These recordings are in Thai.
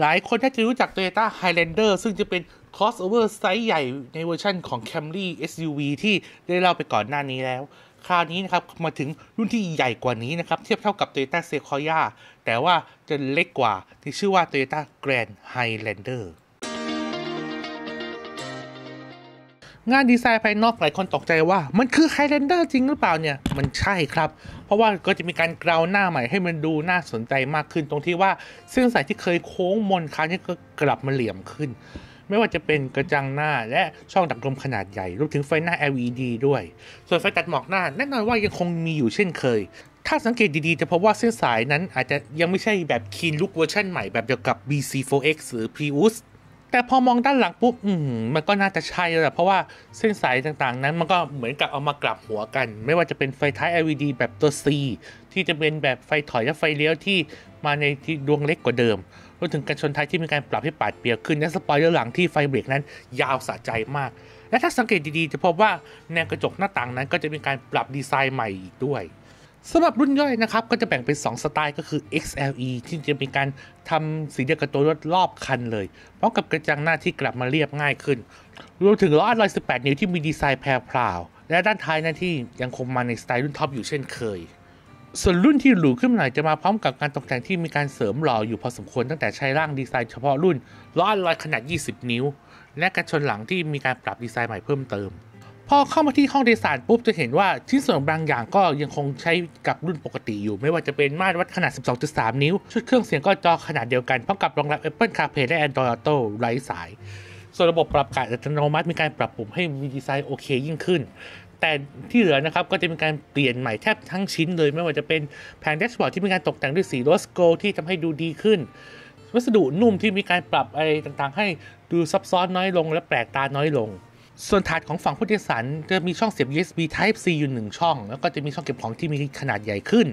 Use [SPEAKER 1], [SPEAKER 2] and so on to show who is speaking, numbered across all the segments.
[SPEAKER 1] หลายคนน่าจะรู้จัก Toyota Highlander ซึ่งจะเป็น crossover ไซส์ใหญ่ในเวอร์ชั่นของ Camry SUV ที่ได้เล่าไปก่อนหน้านี้แล้ว คราวนี้นะครับ มาถึงรุ่นที่ใหญ่กว่านี้นะครับ เทียบเท่ากับ Toyota Sequoia แต่ว่าจะเล็กกว่าที่ชื่อว่า Toyota Grand Highlander งานดีไซน์ภายนอกหลายคนตกใจว่า มันคือไฮแลนเดอร์จริงหรือเปล่าเนี่ย มันใช่ครับ เพราะว่าก็จะมีการกราวหน้าใหม่ให้มันดูน่าสนใจมากขึ้นตรงที่ว่าเส้นสายที่เคยโค้งมนค้างนี่ก็กลับมาเหลี่ยมขึ้น ไม่ว่าจะเป็นกระจังหน้าและช่องดักลมขนาดใหญ่รวมถึงไฟหน้า LED ด้วย ส่วนไฟตัดหมอกหน้าแน่นอนว่ายังคงมีอยู่เช่นเคย ถ้าสังเกตดีๆ จะพบว่าเส้นสายนั้นอาจจะยังไม่ใช่แบบคีนลุกเวอร์ชันใหม่แบบเดียวกับ BC4X หรือ Prius แต่พอมองด้านหลังปุ๊บ มันก็น่าจะใช่แล้วหละเพราะว่าเส้นสายต่างๆนั้นมันก็เหมือนกับเอามากลับหัวกัน ไม่ว่าจะเป็นไฟท้าย LED แบบตัว C ที่จะเป็นแบบไฟถอย และไฟเลี้ยวที่มาในที่ดวงเล็กกว่าเดิมรวมถึงการชนท้ายที่มีการปรับให้ปาดเปียกขึ้น และสปอยเลอร์หลังที่ไฟเบรกนั้นยาวสะใจมากและถ้าสังเกตดีๆ จะพบว่าแนวกระจกหน้าต่างนั้นก็จะมีการปรับดีไซน์ใหม่อีกด้วยสำหรับรุ่นย่อยนะครับก็จะแบ่งเป็น 2 สไตล์ก็คือ XLE ที่จะเป็นการทำสีเดียวกับตัวรถรอบคันเลย พร้อมกับกระจังหน้าที่กลับมาเรียบง่ายขึ้นรวมถึงล้ออลอย 18 นิ้วที่มีดีไซน์แพรพราวและด้านท้ายหน้าที่ยังคงมาในสไตล์รุ่นท็อปอยู่เช่นเคย ส่วนรุ่นที่หรูขึ้นหน่อยจะมาพร้อมกับการตกแต่งที่มีการเสริมหล่ออยู่พอสมควรตั้งแต่ใช้ร่างดีไซน์เฉพาะรุ่นล้ออลอยขนาด 20 นิ้ว และกระชนหลังที่มีการปรับดีไซน์ใหม่เพิ่มเติมพอเข้ามาที่ห้องโดยสารปุ๊บจะเห็นว่าชิ้นส่วนบางอย่างก็ยังคงใช้กับรุ่นปกติอยู่ ไม่ว่าจะเป็นมาตรวัดขนาด 12.3 นิ้ว ชุดเครื่องเสียงก็จอขนาดเดียวกัน พร้อมกับรองรับ Apple CarPlay และ Android Auto ไร้สาย ส่วนระบบปรับอากาศอัตโนมัติ มีการปรับปรุงให้มีดีไซน์โอเคยิ่งขึ้น แต่ที่เหลือนะครับ ก็จะมีการเปลี่ยนใหม่แทบทั้งชิ้นเลย ไม่ว่าจะเป็นแผงแดชบอร์ดที่มีการตกแต่งด้วยสีโรสโกลที่ทำให้ดูดีขึ้น วัสดุนุ่มที่มีการปรับอะไรต่างๆ ให้ดูซับซ้อนน้อยลง และแปลกตาน้อยลงส่วนถาดของฝั่งผู้โดยสารจะมีช่องเสียบ USB Type C อยู่หนึ่งช่อง แล้วก็จะมีช่องเก็บของที่มีขนาดใหญ่ขึ้น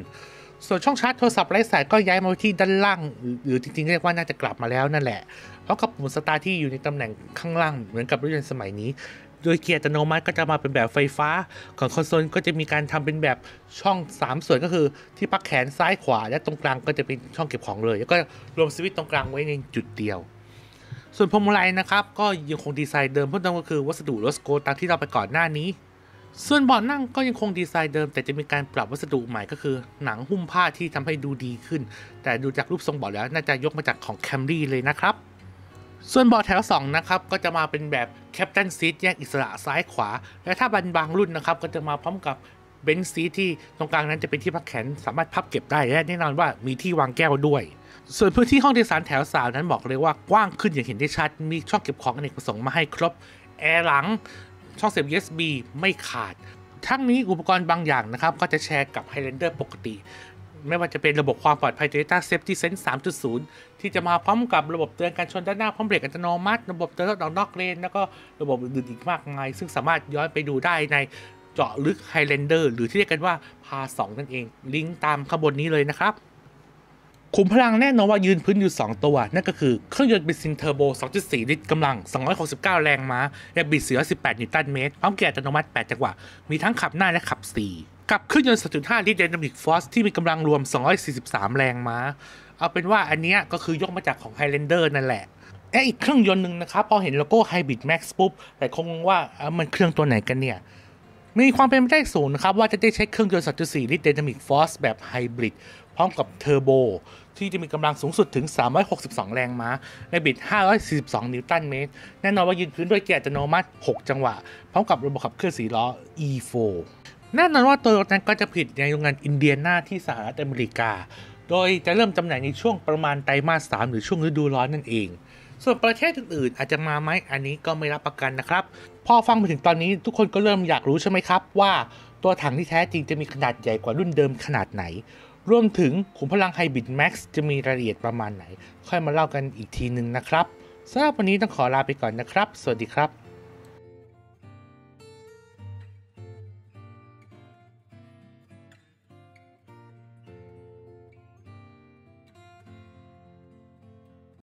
[SPEAKER 1] ส่วนช่องชาร์จโทรศัพท์ไร้สายก็ย้ายมาที่ด้านล่าง หรือจริงๆเรียกว่าน่าจะกลับมาแล้วนั่นแหละแล้วกับปุ่มสตาร์ที่อยู่ในตำแหน่งข้างล่างเหมือนกับรถยนต์สมัยนี้ โดยเกียร์อัตโนมัติก็จะมาเป็นแบบไฟฟ้าของคอนโซลก็จะมีการทำเป็นแบบช่อง 3 ส่วนก็คือ ที่ปักแขนซ้ายขวาและตรงกลางก็จะเป็นช่องเก็บของเลยแล้วก็รวมสวิตช์ตรงกลางไว้ในจุดเดียวส่วนพวงมาลัยนะครับก็ยังคงดีไซน์เดิมเพิ่มเติมก็คือวัสดุโรสโกตามที่เราไปก่อนหน้านี้ ส่วนเบาะนั่งก็ยังคงดีไซน์เดิมแต่จะมีการปรับวัสดุใหม่ก็คือหนังหุ้มผ้าที่ทำให้ดูดีขึ้น แต่ดูจากรูปทรงเบาะแล้วน่าจะยกมาจากของแคมรี่เลยนะครับ ส่วนเบาะแถว2นะครับก็จะมาเป็นแบบแคปตันซีทแยกอิสระซ้ายขวา และถ้าบันบางรุ่นนะครับก็จะมาพร้อมกับเบนซซีที่ตรงกลางนั้นจะเป็นที่พักแขนสามารถพับเก็บได้และแน่นอนว่ามีที่วางแก้วด้วยส่วนพื้นที่ห้องโดยสารแถวสาวนั้นบอกเลยว่ากว้างขึ้นอย่างเห็นได้ชัด มีช่องเก็บของอเนกประสงค์มาให้ครบ แอร์หลัง ช่องเสียบ USB ไม่ขาด ทั้งนี้อุปกรณ์บางอย่างนะครับ ก็จะแชร์กับ Highlander ปกติ ไม่ว่าจะเป็นระบบความปลอดภัย d a t a Safety Sense 3.0 ที่จะมาพร้อมกับระบบเตือนการชนด้านหน้า พร้อมเบรกอัตโนมัติ ระบบเตือนรถดอกนอกเลนแล้วก็ระบบอื่นๆอีกมากมายซึ่งสามารถย้อนไปดูได้ในเจาะลึก Highlander หรือที่เรียกกันว่าพา2นั่นเองลิงก์ตามข้างบนนี้เลยนะครับขุมพลังแน่นอนว่ายืนพื้นอยู่ 2 ตัว นั่นก็คือเครื่องยนต์บิซินเทอร์โบ 2.4 ลิตรกำลัง 269 แรงม้าและบิดอ1 8 นิวตันเมตร พร้อมเกียร์อัตโนมัติ 8 จังหวะ มีทั้งขับหน้าและขับ 4 กับเครื่องยนต์ 2.5 ลิตรไดนามิกฟอสที่มีกำลังรวม 243 แรงม้า เอาเป็นว่าอันนี้ก็คือยกมาจากของไฮแลนเดอร์นั่นแหละไออีกเครื่องยนต์หนึ่งนะครับพอเห็นโลโก้ไฮบริดแม็กซ์ปุ๊บแต่คงว่ามันเครื่องตัวไหนกันเนี่ยมีความเป็นไปได้สูงนะครับว่าจะได้ใช้เครื่องยนต์2.4ลิตร d ดน a m i c f o แบบไฮบริดพร้อมกับเทอร์โบที่จะมีกำลังสูงสุดถึง 362 แรงม้าในบิด 542 นิวตันเมตร แน่นอนว่ายืนพื้นด้วยเกียร์อัตโนมัติ 6 จังหวะ พร้อมกับระบบขับเคลื่อนสีล้อ E4 แน่นอนว่าตัวรถนั้นก็จะผลิตในโรงงานอินเดียนาที่สหรัฐอเมริกา โดยจะเริ่มจำหน่ายในช่วงประมาณไตรมาส 3 หรือช่วงฤดูร้อนนั่นเอง ส่วนประเทศอื่นๆอาจจะมาไหมอันนี้ก็ไม่รับประกันนะครับ พอฟังมาถึงตอนนี้ทุกคนก็เริ่มอยากรู้ใช่ไหมครับ ว่า ตัวถังที่แท้จริงจะมีขนาดใหญ่กว่ารุ่นเดิมขนาดไหนรวมถึงขุมพลังไฮบริดแม็กซ์จะมีรายละเอียดประมาณไหน ค่อยมาเล่ากันอีกทีหนึ่งนะครับสำหรับวันนี้ต้องขอลาไปก่อนนะครับ สวัสดีครับ